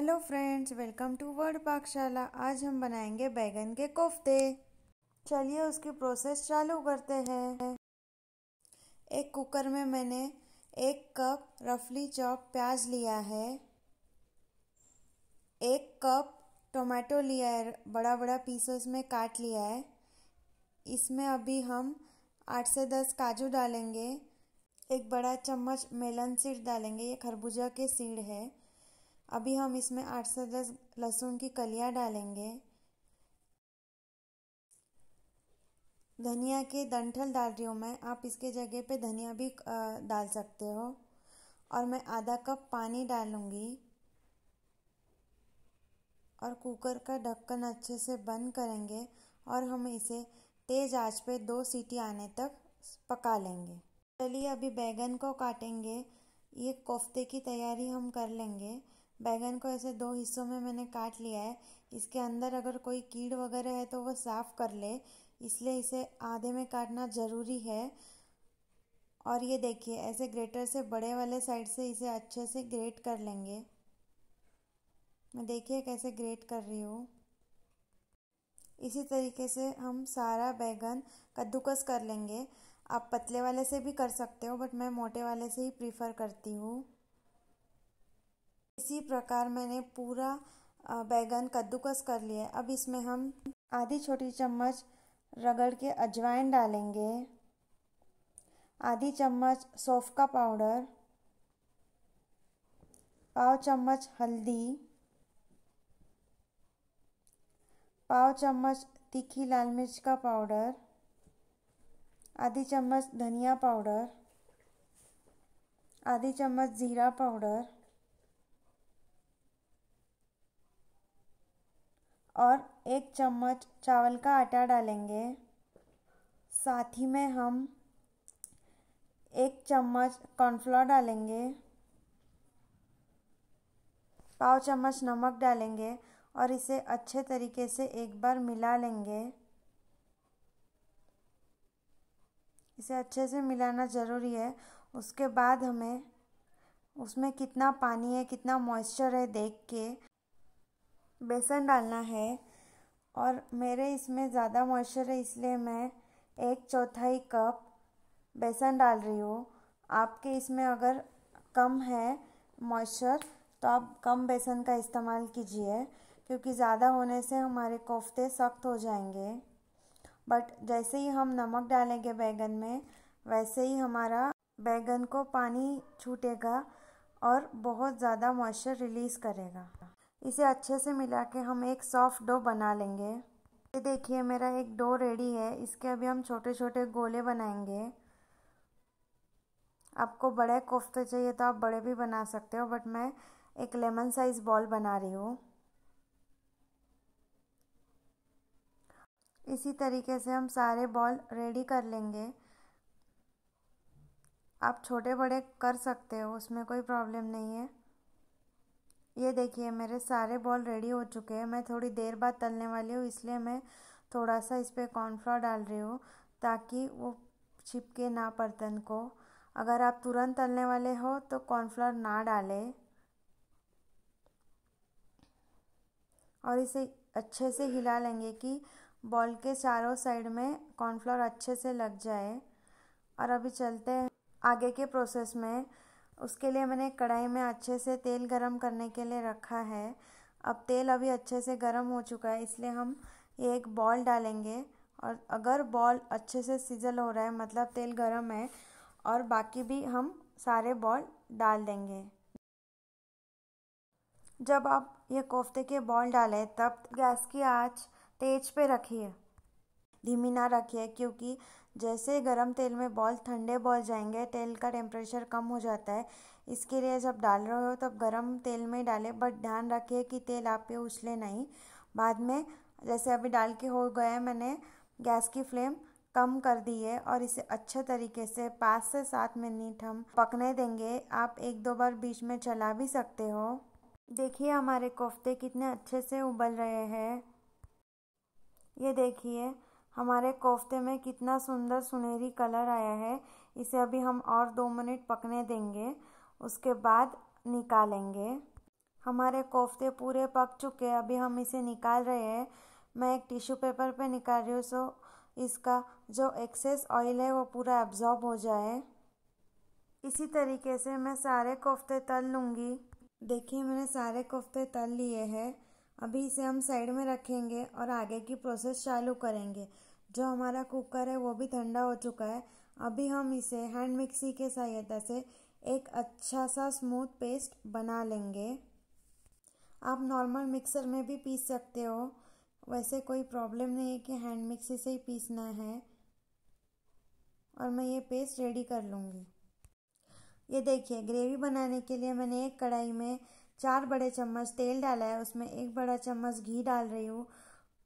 hello friends welcome to world Pakshala आज हम बनाएंगे बैगन के कोफ्ते चलिए उसकी प्रोसेस चालू करते हैं एक कुकर में मैंने एक कप रफली चॉप प्याज लिया है एक कप टोमेटो लिया है बड़ा बड़ा पीसेस में काट लिया है इसमें अभी हम आठ से दस काजू डालेंगे एक बड़ा चम्मच मेलन सीड डालेंगे ये खरबूजा के सीड है अभी हम इसमें आठ से दस लहसुन की कलियाँ डालेंगे धनिया के डंठल डाल रही हूँ मैं आप इसके जगह पे धनिया भी डाल सकते हो और मैं आधा कप पानी डालूँगी और कुकर का ढक्कन अच्छे से बंद करेंगे और हम इसे तेज़ आंच पे दो सीटी आने तक पका लेंगे चलिए अभी बैगन को काटेंगे ये कोफ्ते की तैयारी हम कर लेंगे बैगन को ऐसे दो हिस्सों में मैंने काट लिया है इसके अंदर अगर कोई कीड़ वगैरह है तो वह साफ़ कर ले इसलिए इसे आधे में काटना ज़रूरी है और ये देखिए ऐसे ग्रेटर से बड़े वाले साइड से इसे अच्छे से ग्रेट कर लेंगे मैं देखिए कैसे ग्रेट कर रही हूँ इसी तरीके से हम सारा बैगन कद्दूकस कर लेंगे आप पतले वाले से भी कर सकते हो बट मैं मोटे वाले से ही प्रीफर करती हूँ इसी प्रकार मैंने पूरा बैगन कद्दूकस कर लिया अब इसमें हम आधी छोटी चम्मच रगड़ के अजवाइन डालेंगे आधी चम्मच सौफ का पाउडर पाव चम्मच हल्दी पाव चम्मच तीखी लाल मिर्च का पाउडर आधी चम्मच धनिया पाउडर आधी चम्मच ज़ीरा पाउडर और एक चम्मच चावल का आटा डालेंगे साथ ही में हम एक चम्मच कॉर्नफ्लोर डालेंगे पाव चम्मच नमक डालेंगे और इसे अच्छे तरीके से एक बार मिला लेंगे इसे अच्छे से मिलाना ज़रूरी है उसके बाद हमें उसमें कितना पानी है कितना मॉइस्चर है देख के बेसन डालना है और मेरे इसमें ज़्यादा मॉइस्चर है इसलिए मैं एक चौथाई कप बेसन डाल रही हूँ आपके इसमें अगर कम है मॉइस्चर तो आप कम बेसन का इस्तेमाल कीजिए क्योंकि ज़्यादा होने से हमारे कोफ्ते सख्त हो जाएंगे बट जैसे ही हम नमक डालेंगे बैगन में वैसे ही हमारा बैगन को पानी छूटेगा और बहुत ज़्यादा मॉइस्चर रिलीज़ करेगा इसे अच्छे से मिला के हम एक सॉफ्ट डो बना लेंगे ये देखिए मेरा एक डो रेडी है इसके अभी हम छोटे छोटे गोले बनाएंगे आपको बड़े कोफ्ते चाहिए तो आप बड़े भी बना सकते हो बट मैं एक लेमन साइज़ बॉल बना रही हूँ इसी तरीके से हम सारे बॉल रेडी कर लेंगे आप छोटे बड़े कर सकते हो उसमें कोई प्रॉब्लम नहीं है ये देखिए मेरे सारे बॉल रेडी हो चुके हैं मैं थोड़ी देर बाद तलने वाली हूँ इसलिए मैं थोड़ा सा इस पर कॉर्नफ्लोर डाल रही हूँ ताकि वो चिपके ना बर्तन को अगर आप तुरंत तलने वाले हो तो कॉर्नफ्लोर ना डालें और इसे अच्छे से हिला लेंगे कि बॉल के चारों साइड में कॉर्नफ्लोर अच्छे से लग जाए और अभी चलते हैं आगे के प्रोसेस में उसके लिए मैंने कढ़ाई में अच्छे से तेल गरम करने के लिए रखा है अब तेल अभी अच्छे से गरम हो चुका है इसलिए हम एक बॉल डालेंगे और अगर बॉल अच्छे से सिजल हो रहा है मतलब तेल गरम है और बाकी भी हम सारे बॉल डाल देंगे जब आप ये कोफ्ते के बॉल डालें तब गैस की आँच तेज पे रखिए धीमी ना रखिए क्योंकि जैसे ही गर्म तेल में बॉल ठंडे बॉल जाएंगे तेल का टेम्परेचर कम हो जाता है इसके लिए जब डाल रहे हो तब गरम तेल में डालें बट ध्यान रखिए कि तेल आप पे उछले नहीं बाद में जैसे अभी डाल के हो गए मैंने गैस की फ्लेम कम कर दी है और इसे अच्छे तरीके से पाँच से सात मिनट हम पकने देंगे आप एक दो बार बीच में चला भी सकते हो देखिए हमारे कोफ्ते कितने अच्छे से उबल रहे हैं ये देखिए हमारे कोफ्ते में कितना सुंदर सुनहरी कलर आया है इसे अभी हम और दो मिनट पकने देंगे उसके बाद निकालेंगे हमारे कोफ्ते पूरे पक चुके हैं अभी हम इसे निकाल रहे हैं मैं एक टिश्यू पेपर पे निकाल रही हूँ सो इसका जो एक्सेस ऑयल है वो पूरा एब्जॉर्ब हो जाए इसी तरीके से मैं सारे कोफ्ते तल लूँगी देखिए मैंने सारे कोफ्ते तल लिए हैं अभी इसे हम साइड में रखेंगे और आगे की प्रोसेस चालू करेंगे जो हमारा कुकर है वो भी ठंडा हो चुका है अभी हम इसे हैंड मिक्सी के सहायता से एक अच्छा सा स्मूथ पेस्ट बना लेंगे आप नॉर्मल मिक्सर में भी पीस सकते हो वैसे कोई प्रॉब्लम नहीं है कि हैंड मिक्सी से ही पीसना है और मैं ये पेस्ट रेडी कर लूँगी ये देखिए ग्रेवी बनाने के लिए मैंने एक कढ़ाई में चार बड़े चम्मच तेल डाला है उसमें एक बड़ा चम्मच घी डाल रही हूँ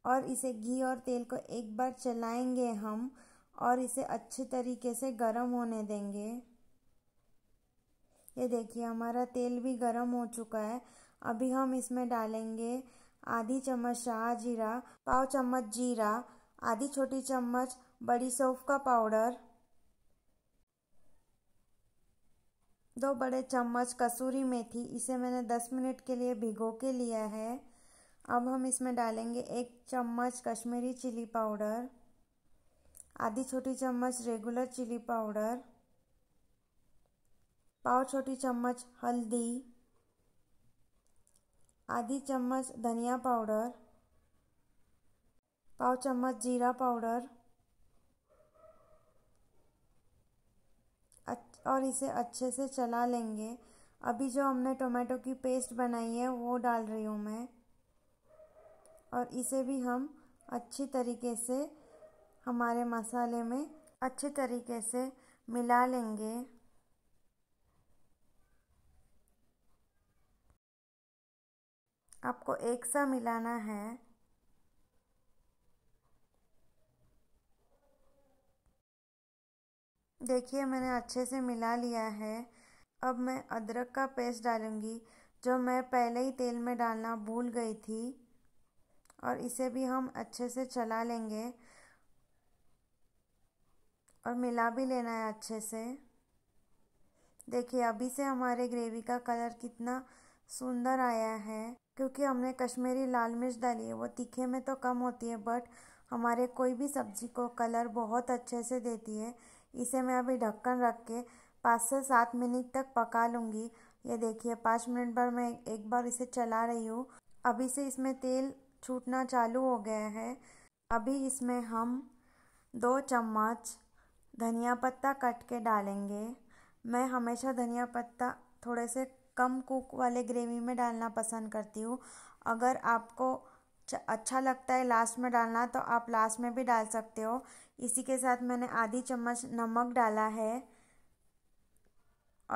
और इसे घी और तेल को एक बार चलाएंगे हम और इसे अच्छे तरीके से गर्म होने देंगे ये देखिए हमारा तेल भी गर्म हो चुका है अभी हम इसमें डालेंगे आधी चम्मच शाह जीरा पाव चम्मच जीरा आधी छोटी चम्मच बड़ी सौफ का पाउडर दो बड़े चम्मच कसूरी मेथी इसे मैंने 10 मिनट के लिए भिगो के लिया है अब हम इसमें डालेंगे एक चम्मच कश्मीरी चिली पाउडर आधी छोटी चम्मच रेगुलर चिली पाउडर पाव छोटी चम्मच हल्दी आधी चम्मच धनिया पाउडर पाव चम्मच जीरा पाउडर और इसे अच्छे से चला लेंगे अभी जो हमने टोमेटो की पेस्ट बनाई है वो डाल रही हूँ मैं और इसे भी हम अच्छी तरीके से हमारे मसाले में अच्छे तरीके से मिला लेंगे आपको एक सा मिलाना है देखिए मैंने अच्छे से मिला लिया है अब मैं अदरक का पेस्ट डालूंगी जो मैं पहले ही तेल में डालना भूल गई थी और इसे भी हम अच्छे से चला लेंगे और मिला भी लेना है अच्छे से देखिए अभी से हमारे ग्रेवी का कलर कितना सुंदर आया है क्योंकि हमने कश्मीरी लाल मिर्च डाली है वो तीखे में तो कम होती है बट हमारे कोई भी सब्जी को कलर बहुत अच्छे से देती है इसे मैं अभी ढक्कन रख के पाँच से सात मिनट तक पका लूँगी ये देखिए पाँच मिनट बाद मैं एक बार इसे चला रही हूँ अभी से इसमें तेल छूटना चालू हो गया है अभी इसमें हम दो चम्मच धनिया पत्ता कट के डालेंगे मैं हमेशा धनिया पत्ता थोड़े से कम कुक वाले ग्रेवी में डालना पसंद करती हूँ अगर आपको अच्छा लगता है लास्ट में डालना तो आप लास्ट में भी डाल सकते हो इसी के साथ मैंने आधी चम्मच नमक डाला है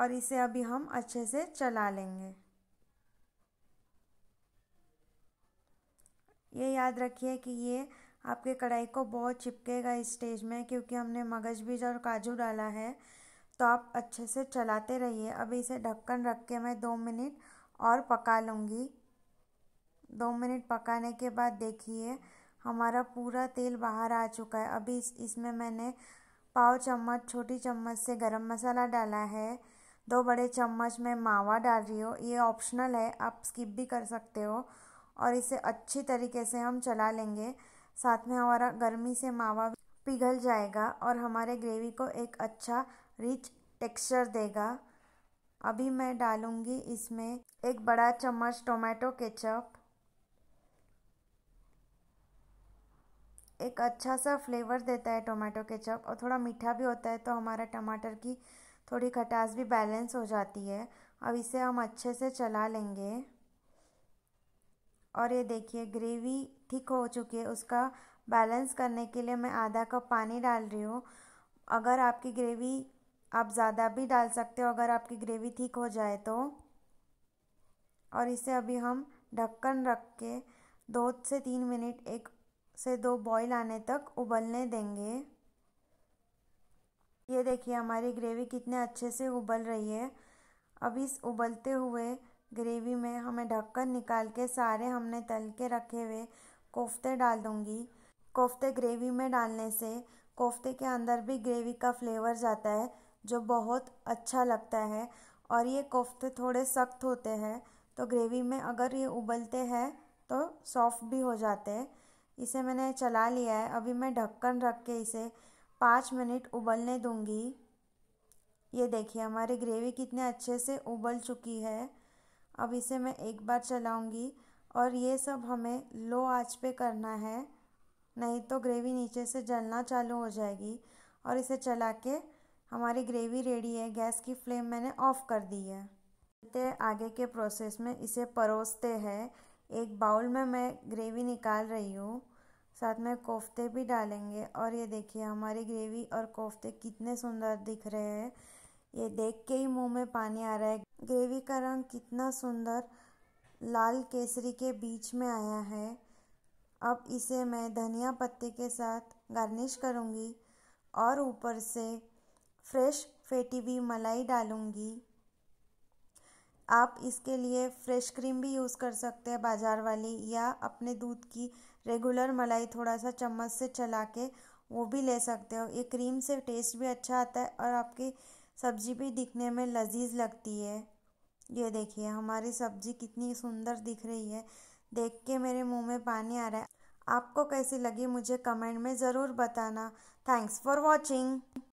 और इसे अभी हम अच्छे से चला लेंगे ये याद रखिए कि ये आपके कढ़ाई को बहुत चिपकेगा इस स्टेज में क्योंकि हमने मगज बीज और काजू डाला है तो आप अच्छे से चलाते रहिए अभी इसे ढक्कन रख के मैं दो मिनट और पका लूँगी दो मिनट पकाने के बाद देखिए हमारा पूरा तेल बाहर आ चुका है अभी इस इसमें मैंने पाव चम्मच छोटी चम्मच से गरम मसाला डाला है दो बड़े चम्मच में मावा डाल रही हो ये ऑप्शनल है आप स्किप भी कर सकते हो और इसे अच्छी तरीके से हम चला लेंगे साथ में हमारा गर्मी से मावा पिघल जाएगा और हमारे ग्रेवी को एक अच्छा रिच टेक्सचर देगा अभी मैं डालूँगी इसमें एक बड़ा चम्मच टोमेटो केचप एक अच्छा सा फ्लेवर देता है टोमेटो केचप और थोड़ा मीठा भी होता है तो हमारा टमाटर की थोड़ी खटास भी बैलेंस हो जाती है अब इसे हम अच्छे से चला लेंगे और ये देखिए ग्रेवी ठीक हो चुकी है उसका बैलेंस करने के लिए मैं आधा कप पानी डाल रही हूँ अगर आपकी ग्रेवी आप ज़्यादा भी डाल सकते हो अगर आपकी ग्रेवी ठीक हो जाए तो और इसे अभी हम ढक्कन रख के दो से तीन मिनट एक से दो बॉईल आने तक उबलने देंगे ये देखिए हमारी ग्रेवी कितने अच्छे से उबल रही है अब इस उबलते हुए ग्रेवी में हमें ढक्कन निकाल के सारे हमने तल के रखे हुए कोफ्ते डाल दूँगी कोफ्ते ग्रेवी में डालने से कोफ्ते के अंदर भी ग्रेवी का फ्लेवर जाता है जो बहुत अच्छा लगता है और ये कोफ्ते थोड़े सख्त होते हैं तो ग्रेवी में अगर ये उबलते हैं तो सॉफ्ट भी हो जाते हैं इसे मैंने चला लिया है अभी मैं ढक्कन रख के इसे पाँच मिनट उबलने दूँगी ये देखिए हमारी ग्रेवी कितने अच्छे से उबल चुकी है अब इसे मैं एक बार चलाऊंगी और ये सब हमें लो आंच पे करना है नहीं तो ग्रेवी नीचे से जलना चालू हो जाएगी और इसे चला के हमारी ग्रेवी रेडी है गैस की फ्लेम मैंने ऑफ़ कर दी है चलते आगे के प्रोसेस में इसे परोसते हैं एक बाउल में मैं ग्रेवी निकाल रही हूँ साथ में कोफ्ते भी डालेंगे और ये देखिए हमारी ग्रेवी और कोफ्ते कितने सुंदर दिख रहे हैं ये देख के ही मुंह में पानी आ रहा है ग्रेवी का रंग कितना सुंदर लाल केसरी के बीच में आया है अब इसे मैं धनिया पत्ते के साथ गार्निश करूँगी और ऊपर से फ्रेश फेटी हुई मलाई डालूंगी आप इसके लिए फ्रेश क्रीम भी यूज़ कर सकते हैं बाज़ार वाली या अपने दूध की रेगुलर मलाई थोड़ा सा चम्मच से चला के वो भी ले सकते हो ये क्रीम से टेस्ट भी अच्छा आता है और आपके सब्जी भी दिखने में लजीज लगती है ये देखिए हमारी सब्जी कितनी सुंदर दिख रही है देख के मेरे मुंह में पानी आ रहा है आपको कैसी लगी मुझे कमेंट में ज़रूर बताना थैंक्स फॉर वॉचिंग